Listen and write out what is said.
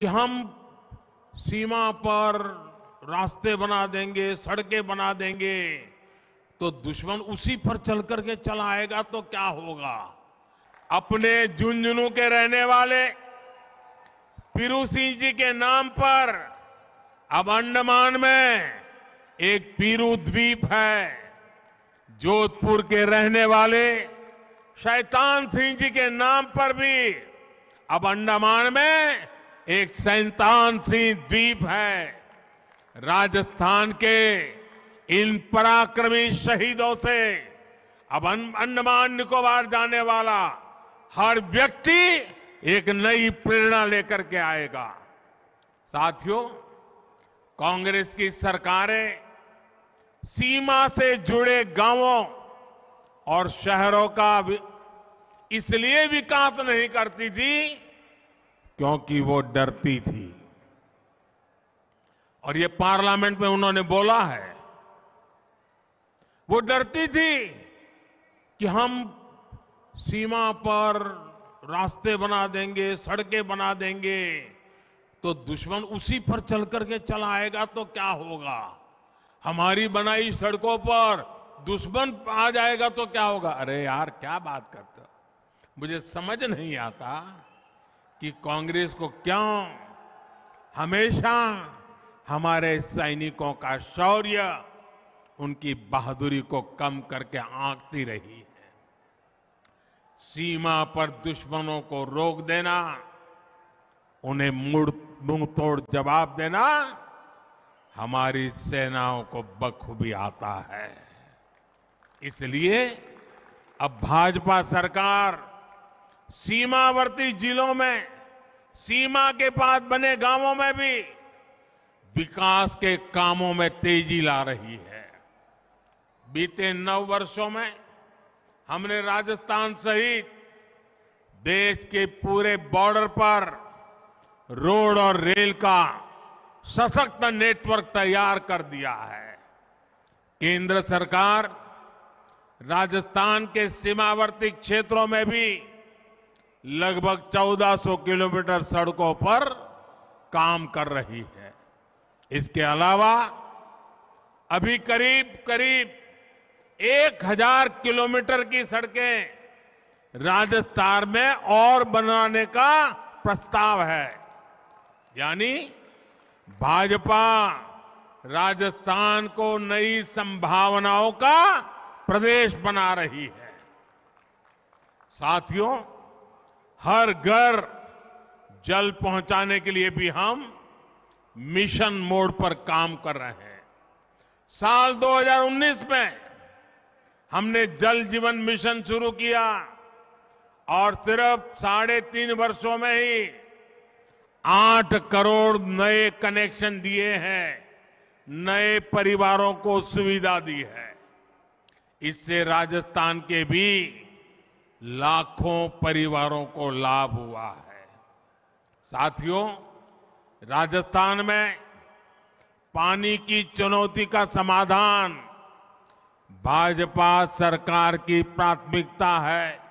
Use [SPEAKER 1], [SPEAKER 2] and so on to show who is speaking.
[SPEAKER 1] कि हम सीमा पर रास्ते बना देंगे सड़कें बना देंगे तो दुश्मन उसी पर चल करके चला आएगा तो क्या होगा अपने झुंझुनू के रहने वाले पीरू सिंह जी के नाम पर अब अंडमान में एक पीरू द्वीप है जोधपुर के रहने वाले शैतान सिंह जी के नाम पर भी अब अंडमान में एक सैतान सिंह द्वीप है राजस्थान के इन पराक्रमी शहीदों से अब अंडमान निकोबार जाने वाला हर व्यक्ति एक नई प्रेरणा लेकर के आएगा साथियों कांग्रेस की सरकारें सीमा से जुड़े गांवों और शहरों का इसलिए विकास नहीं करती थी क्योंकि वो डरती थी और ये पार्लियामेंट में उन्होंने बोला है वो डरती थी कि हम सीमा पर रास्ते बना देंगे सड़कें बना देंगे तो दुश्मन उसी पर चल करके चला आएगा तो क्या होगा हमारी बनाई सड़कों पर दुश्मन आ जाएगा तो क्या होगा अरे यार क्या बात करते मुझे समझ नहीं आता कि कांग्रेस को क्यों हमेशा हमारे सैनिकों का शौर्य उनकी बहादुरी को कम करके आंकती रही है सीमा पर दुश्मनों को रोक देना उन्हें मुंह तोड़ जवाब देना हमारी सेनाओं को बखूबी आता है इसलिए अब भाजपा सरकार सीमावर्ती जिलों में सीमा के पास बने गांवों में भी विकास के कामों में तेजी ला रही है बीते नौ वर्षों में हमने राजस्थान सहित देश के पूरे बॉर्डर पर रोड और रेल का सशक्त नेटवर्क तैयार कर दिया है केंद्र सरकार राजस्थान के सीमावर्ती क्षेत्रों में भी लगभग 1400 किलोमीटर सड़कों पर काम कर रही है इसके अलावा अभी करीब करीब 1000 किलोमीटर की सड़कें राजस्थान में और बनाने का प्रस्ताव है यानी भाजपा राजस्थान को नई संभावनाओं का प्रदेश बना रही है साथियों हर घर जल पहुंचाने के लिए भी हम मिशन मोड पर काम कर रहे हैं साल 2019 में हमने जल जीवन मिशन शुरू किया और सिर्फ साढ़े तीन वर्षो में ही आठ करोड़ नए कनेक्शन दिए हैं नए परिवारों को सुविधा दी है इससे राजस्थान के भी लाखों परिवारों को लाभ हुआ है साथियों राजस्थान में पानी की चुनौती का समाधान भाजपा सरकार की प्राथमिकता है